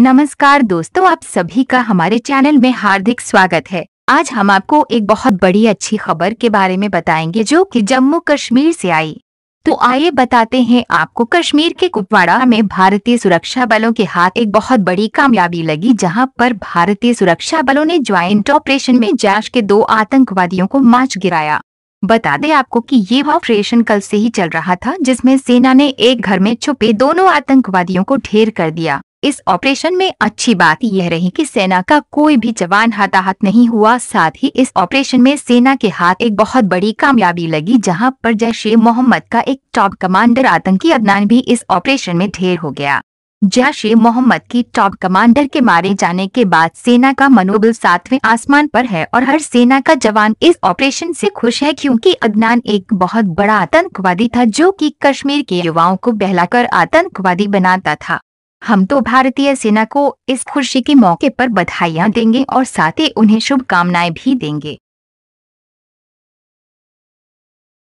नमस्कार दोस्तों आप सभी का हमारे चैनल में हार्दिक स्वागत है आज हम आपको एक बहुत बड़ी अच्छी खबर के बारे में बताएंगे जो कि जम्मू कश्मीर से आई तो आइए बताते हैं आपको कश्मीर के कुपवाड़ा में भारतीय सुरक्षा बलों के हाथ एक बहुत बड़ी कामयाबी लगी जहां पर भारतीय सुरक्षा बलों ने ज्वाइंट ऑपरेशन में जैश के दो आतंकवादियों को माच गिराया बता दे आपको कि ये ऑपरेशन कल से ही चल रहा था जिसमें सेना ने एक घर में छुपे दोनों आतंकवादियों को ढेर कर दिया इस ऑपरेशन में अच्छी बात यह रही कि सेना का कोई भी जवान हताहत नहीं हुआ साथ ही इस ऑपरेशन में सेना के हाथ एक बहुत बड़ी कामयाबी लगी जहां पर जैश ए मोहम्मद का एक टॉप कमांडर आतंकी अदनान भी इस ऑपरेशन में ढेर हो गया जैश ए मोहम्मद की टॉप कमांडर के मारे जाने के बाद सेना का मनोबल सातवें आसमान पर है और हर सेना का जवान इस ऑपरेशन से खुश है क्योंकि अदनान एक बहुत बड़ा आतंकवादी था जो कि कश्मीर के युवाओं को बहलाकर आतंकवादी बनाता था हम तो भारतीय सेना को इस खुशी के मौके पर बधाइयां देंगे और साथ ही उन्हें शुभकामनाएं भी देंगे